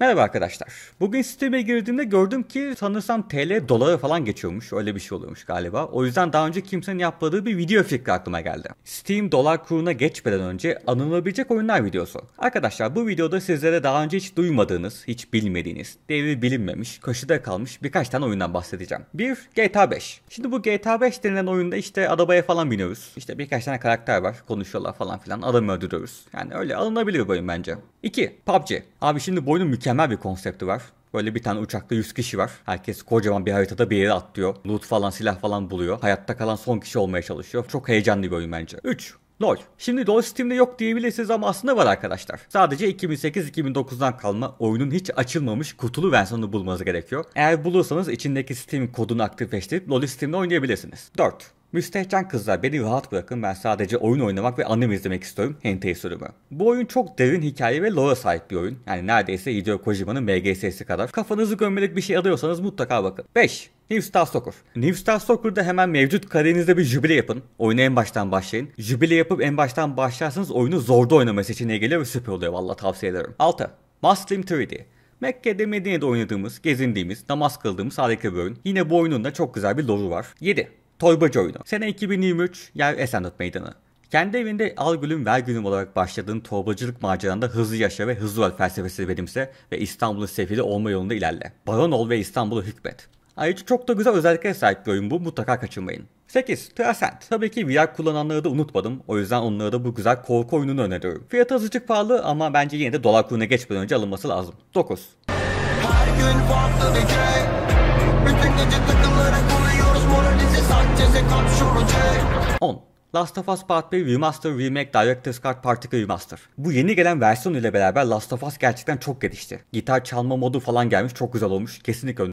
Merhaba arkadaşlar. Bugün sisteme girdiğimde gördüm ki sanırsam TL doları falan geçiyormuş. Öyle bir şey oluyormuş galiba. O yüzden daha önce kimsenin yapmadığı bir video fikri aklıma geldi. Steam dolar kuruna geçmeden önce anılabilecek oyunlar videosu. Arkadaşlar bu videoda sizlere daha önce hiç duymadığınız, hiç bilmediğiniz, devri bilinmemiş, köşede kalmış birkaç tane oyundan bahsedeceğim. Bir GTA 5. Şimdi bu GTA 5 denilen oyunda işte arabaya falan biniyoruz. İşte birkaç tane karakter var, konuşuyorlar falan filan, adamı öldürüyoruz. Yani öyle alınabilir bir oyun bence. 2. PUBG. Abi şimdi bu oyunun mükemmel bir konsepti var. Böyle bir tane uçakta 100 kişi var. Herkes kocaman bir haritada bir yere atlıyor. Loot falan silah falan buluyor. Hayatta kalan son kişi olmaya çalışıyor. Çok heyecanlı bir oyun bence. 3. LoL. Şimdi LoL Steam'de yok diyebilirsiniz ama aslında var arkadaşlar. Sadece 2008-2009'dan kalma oyunun hiç açılmamış kutulu versiyonunu bulmanız gerekiyor. Eğer bulursanız içindeki Steam kodunu aktifleştirip LoL'ü Steam'de oynayabilirsiniz. 4. Müstehcen kızlar beni rahat bırakın ben sadece oyun oynamak ve anime izlemek istiyorum Hentai sürümü. Bu oyun çok derin hikaye ve lore sahip bir oyun. Yani neredeyse Hideo Kojima'nın MGS'si kadar. Kafanızı gömmelik bir şey alıyorsanız mutlaka bakın. 5. New Star Soccer. New Star Soccer'da hemen mevcut kariyerinizde bir jübile yapın. oyunu en baştan başlayın. Jübile yapıp en baştan başlarsanız oyunu zorda oynama seçeneği geliyor ve süper oluyor valla tavsiye ederim. 6. Muslim 3D. Mekke'de Medine'de oynadığımız, gezindiğimiz, namaz kıldığımız harika bir oyun. Yine bu oyunun da çok güzel bir lore'u var. 7. Toybacı oyunu. Sene 2023 yer Esenlut Meydanı. Kendi evinde al gülüm ver gülüm olarak başladığın torbacılık maceranda hızlı yaşa ve hızlı öl felsefesini benimse ve İstanbul'un sefili olma yolunda ilerle. Baron ol ve İstanbul'u hükmet. Ayrıca çok da güzel özelliklere sahip bir oyun bu mutlaka kaçırmayın. 8. Trascent. Tabii ki VR kullananları da unutmadım. O yüzden onlara da bu güzel korku oyununu öneriyorum. Fiyatı azıcık pahalı ama bence yine de dolar kuruna geçmeden önce alınması lazım. 9. Her gün farklı bir 10. Last of Us Part 1 Remaster Remake Director's Cut Part Remaster. Bu yeni gelen versiyon ile beraber Last of Us gerçekten çok gelişti. Gitar çalma modu falan gelmiş çok güzel olmuş. Kesinlikle